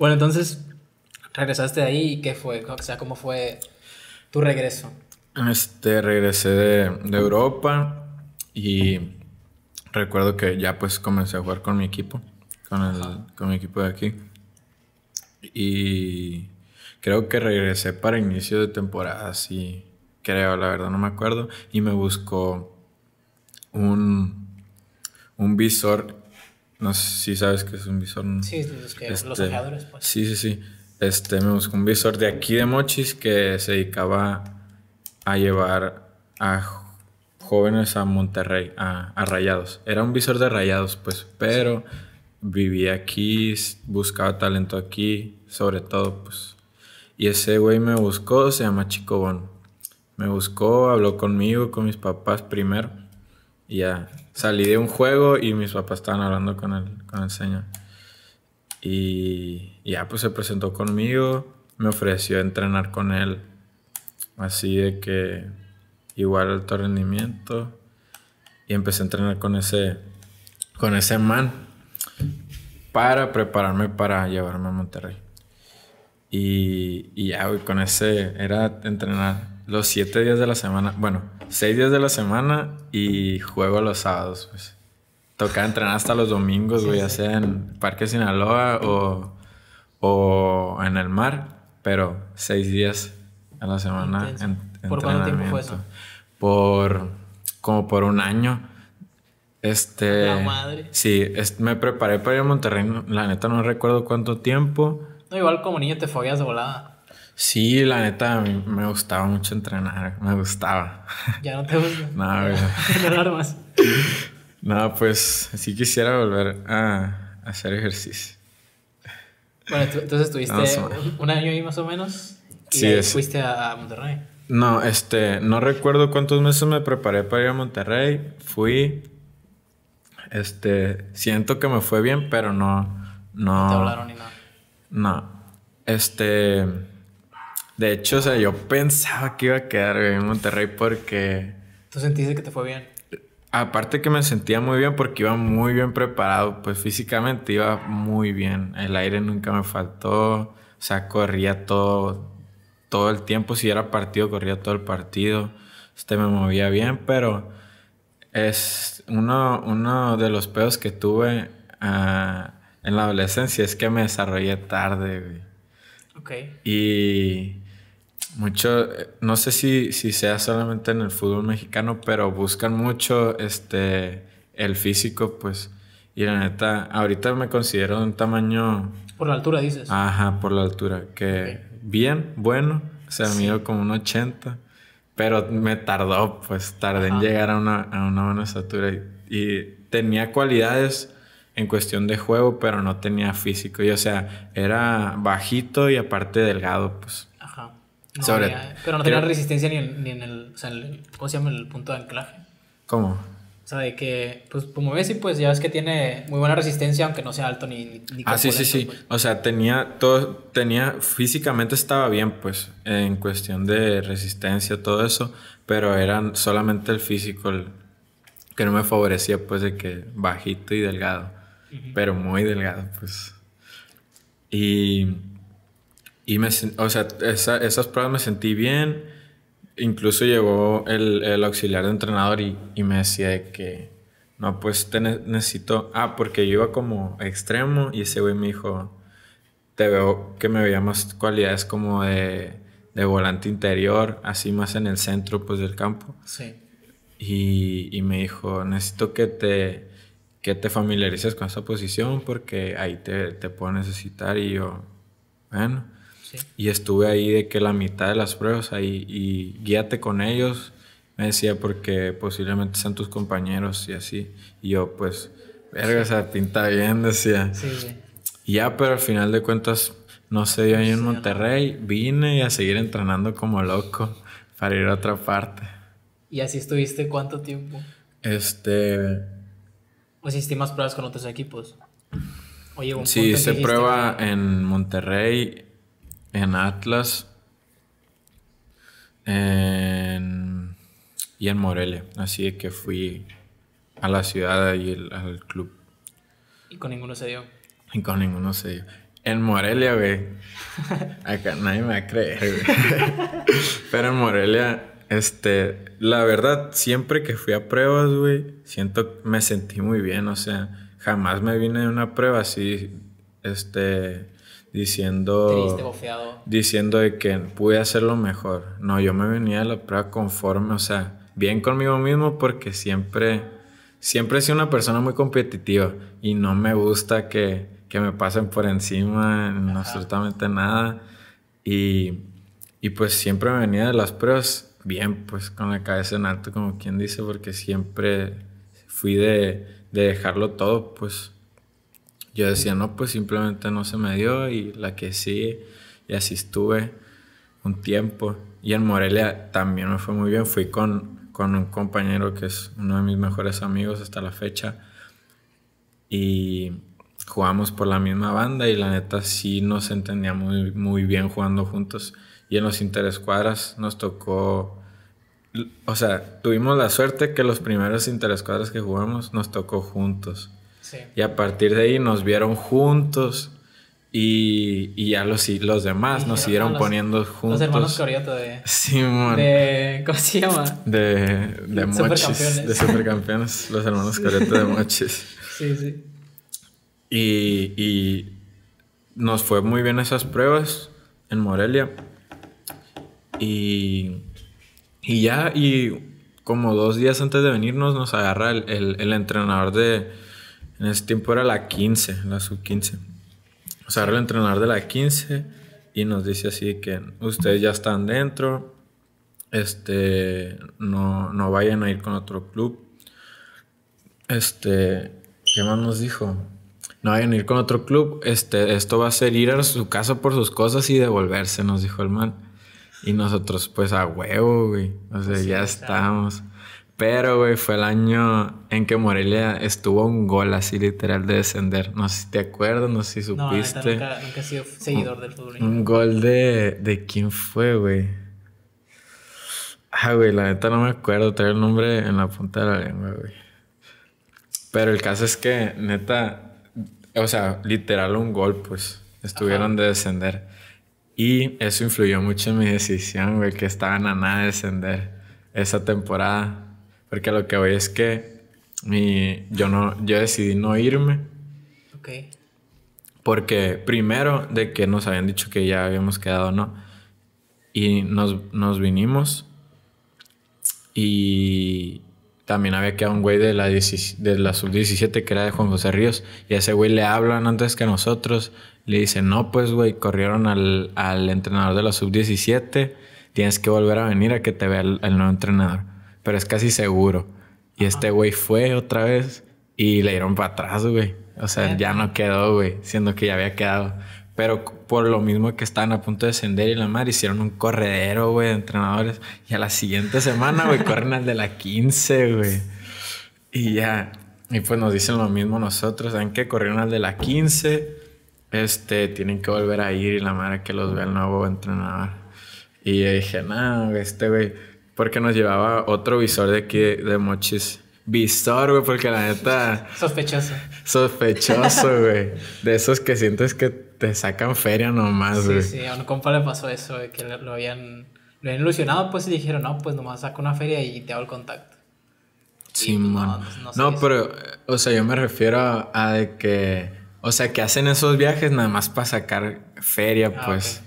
Bueno, entonces, regresaste de ahí y ¿qué fue? O sea, ¿cómo fue tu regreso? Este, regresé de, Europa y recuerdo que ya pues comencé a jugar con mi equipo, con, el, con mi equipo de aquí. Y creo que regresé para inicio de temporada, sí, creo, la verdad no me acuerdo. Y me buscó un, un visor no sé si sabes que es un visor. Sí, los, que, los este, pues. Sí, sí, sí. Este, me buscó un visor de aquí de Mochis que se dedicaba a llevar a jóvenes a Monterrey, a, Rayados. Era un visor de Rayados, pues, pero vivía aquí, buscaba talento aquí, sobre todo, pues. Y ese güey me buscó, se llama Chico Bon. Me buscó, habló conmigo, con mis papás primero. Y ya, salí de un juego y mis papás estaban hablando con el, señor. Y ya, pues se presentó conmigo, me ofreció entrenar con él, así de que igual alto rendimiento. Y empecé a entrenar con ese, con ese man para prepararme para llevarme a Monterrey. Y, ya, con ese era entrenar los siete días de la semana. Bueno, seis días de la semana y juego los sábados, pues. Tocaba entrenar hasta los domingos, voy a hacer en Parque Sinaloa o, en el mar, pero seis días a la semana. En, ¿Por cuánto tiempo fue eso? Por como por un año. Este. La madre. Sí, me preparé para ir a Monterrey, la neta no recuerdo cuánto tiempo. No, igual como niño te fogueas de volada. Sí, la neta, me gustaba mucho entrenar, me gustaba. Ya no te gusta. no, Entrenar más. No, pues sí quisiera volver a hacer ejercicio. Bueno, entonces estuviste un año ahí más o menos y fuiste a, Monterrey. No, este, no recuerdo cuántos meses me preparé para ir a Monterrey. Fui, este, siento que me fue bien, pero no, no. No te hablaron ni nada. No, este de hecho, o sea, yo pensaba que iba a quedar en Monterrey porque... ¿Tú sentiste que te fue bien? Aparte que me sentía muy bien porque iba muy bien preparado, pues físicamente iba muy bien. El aire nunca me faltó, o sea, corría todo, todo el tiempo. Si era partido, corría todo el partido. Este me movía bien, pero es uno, uno de los pedos que tuve ah, en la adolescencia es que me desarrollé tarde, güey. Ok. Y mucho, eh, no sé si, si sea solamente en el fútbol mexicano, pero buscan mucho este el físico, pues. Y la neta, ahorita me considero de un tamaño. Por la altura, dices. Ajá, por la altura. Que bien, bueno. O sea, sí. mido como un 80. Pero me tardó, pues tardé en llegar a una, a una buena estatura. y, tenía cualidades en cuestión de juego, pero no tenía físico. Y o sea, era bajito y aparte delgado, pues pero no tenía resistencia ni en, ni en el, o sea, ¿Cómo se llama el punto de anclaje? ¿Cómo? O sea, de que, pues como ves, y pues ya ves que tiene muy buena resistencia, aunque no sea alto ni... ni, ah, sí, sí, sí. Pues. O sea, tenía todo, tenía, físicamente estaba bien, pues, en cuestión de resistencia, todo eso, pero era solamente el físico el, que no me favorecía, pues, de que bajito y delgado, pero muy delgado, pues. Y y o sea, esas pruebas me sentí bien. Incluso llegó el, auxiliar de entrenador y, me decía que, no, pues te necesito, ah, porque yo iba como extremo y ese güey me dijo, te veo que me veía más cualidades como de, volante interior, así más en el centro pues del campo. Sí. Y, me dijo, necesito que te, que te familiarices con esa posición porque ahí te, te puedo necesitar. Y yo, bueno. Y estuve ahí de que la mitad de las pruebas ahí y guíate con ellos, me decía, porque posiblemente sean tus compañeros y así. Y yo, pues, verga, esa pinta bien, decía. ya, pero al final de cuentas, no sé, yo ahí en Monterrey vine a seguir entrenando como loco para ir a otra parte. ¿Y así estuviste cuánto tiempo? Este. ¿O pues, hiciste más pruebas con otros equipos? Oye, un sí, se prueba en Monterrey, en Atlas y en Morelia. Así que fui a la ciudad y al club. Y con ninguno se dio. Y con ninguno se dio. En Morelia, güey. Acá nadie me va a creer, Pero en Morelia, este, la verdad, siempre que fui a pruebas, güey, siento, me sentí muy bien, o sea, jamás me vine de una prueba así, este, diciendo Triste, diciendo de que pude hacerlo mejor. No, yo me venía de la prueba conforme, o sea, bien conmigo mismo porque siempre siempre he sido una persona muy competitiva y no me gusta que, que me pasen por encima en absolutamente nada y, y pues siempre me venía de las pruebas bien, pues con la cabeza en alto como quien dice porque siempre fui de, de dejarlo todo, pues yo decía, no, pues simplemente no se me dio y la que sí, y así estuve un tiempo. Y en Morelia también me fue muy bien, fui con, un compañero que es uno de mis mejores amigos hasta la fecha y jugamos por la misma banda y la neta sí nos entendíamos muy, muy bien jugando juntos. Y en los interescuadras nos tocó o sea, tuvimos la suerte que los primeros interescuadras que jugamos nos tocó juntos. Y a partir de ahí nos vieron juntos y, y ya los, los demás nos siguieron ah, poniendo juntos. Los hermanos Corioto de... De, ¿Cómo se llama? De, de Supercampeones. De Supercampeones, los hermanos sí. de Mochis. Sí, sí. Y, y nos fue muy bien esas pruebas en Morelia. Y, y ya, y como dos días antes de venirnos, nos agarra el, el entrenador de, en ese tiempo era la 15, la sub 15. O sea, el entrenador de la 15 y nos dice así que ustedes ya están dentro, este, no, no vayan a ir con otro club. Este, ¿qué más nos dijo? No vayan a ir con otro club, este, esto va a ser ir a su casa por sus cosas y devolverse, nos dijo el man. Y nosotros, pues a huevo, güey. O sea, ya estamos. Pero, güey, fue el año en que Morelia estuvo un gol así literal de descender. No sé si te acuerdas, no sé si supiste. un, gol de... ¿De quién fue, güey? Ah, güey, la neta no me acuerdo. Tengo el nombre en la punta de la lengua, güey. Pero el caso es que, neta... O sea, literal un gol, pues. Estuvieron de descender. Y eso influyó mucho en mi decisión, güey, que estaban a nada de descender esa temporada. Porque lo que voy es que yo, no, yo decidí no irme. Ok. Porque primero de que nos habían dicho que ya habíamos quedado, ¿no? Y nos, vinimos. Y también había quedado un güey de la, sub-17 que era de Juan José Ríos. Y a ese güey le hablan antes que nosotros. Le dicen, no, pues güey, corrieron al, entrenador de la sub-17. Tienes que volver a venir a que te vea el nuevo entrenador pero es casi seguro. Y este güey fue otra vez y le dieron para atrás, güey. O sea, ya no quedó, güey, siendo que ya había quedado. Pero por lo mismo que estaban a punto de descender y la mar, hicieron un corredero, güey, de entrenadores. Y a la siguiente semana, güey, corren al de la 15, güey. Y ya. Y pues nos dicen lo mismo nosotros. ¿Saben qué? Corrieron al de la 15. Este, tienen que volver a ir y la madre que los ve el nuevo entrenador. Y yo dije, no, este güey porque nos llevaba otro visor de aquí de Mochis. Visor, güey, porque la neta. Sospechoso. Sospechoso, güey. De esos que sientes que te sacan feria nomás, güey. Sí, sí, a un compa le pasó eso, que lo habían, lo ilusionado, pues, y dijeron, no, pues nomás saco una feria y te hago el contacto. Sí, pues, no, pero, o sea, yo me refiero a, de que. O sea, que hacen esos viajes nada más para sacar feria, ah, pues.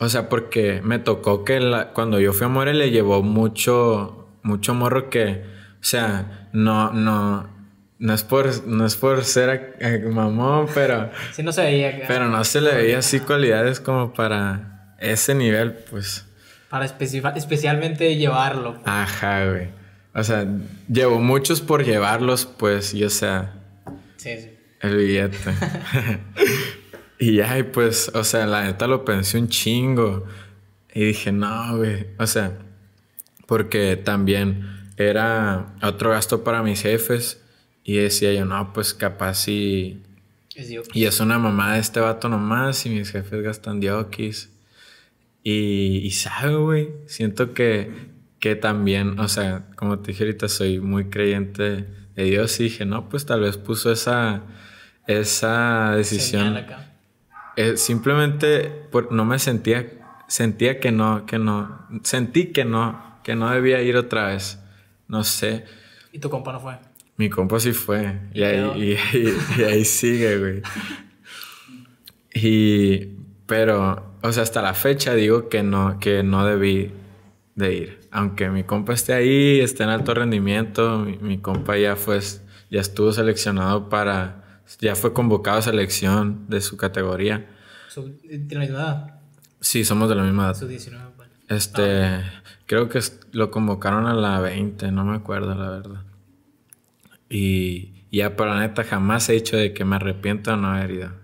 O sea, porque me tocó que la, cuando yo fui a le llevó mucho, mucho morro que, o sea, no, no, no es por, no es por ser eh, mamón, pero... sí, no se veía. Pero no se le veía así cualidades como para ese nivel, pues. Para especialmente llevarlo. Ajá, güey. O sea, llevo muchos por llevarlos, pues, yo o sea... Sí, sí. El billete. Y ay, pues, o sea, la neta lo pensé un chingo. Y dije, no, güey. O sea, porque también era otro gasto para mis jefes. Y decía yo, no, pues capaz y y es una mamá de este vato nomás. Y mis jefes gastan diokis. Y, y sabe, güey. Siento que, que también, o sea, como te dije ahorita, soy muy creyente de Dios. Y dije, no, pues tal vez puso esa, esa decisión. Acá. Eh, simplemente pues, no me sentía, sentía que no, que no, sentí que no, que no debía ir otra vez. No sé. ¿Y tu compa no fue? Mi compa sí fue. Y, ahí, y, ahí sigue, güey. Y, pero, o sea, hasta la fecha digo que no, que no debí de ir. Aunque mi compa esté ahí, esté en alto rendimiento, mi, mi compa ya fue, ya estuvo seleccionado para ya fue convocado a selección de su categoría. ¿De eh, la misma edad? Sí, somos de la misma edad. Este, ah, creo que lo convocaron a la 20, no me acuerdo la verdad. Y ya, para la neta jamás he hecho de que me arrepiento de no haber ido.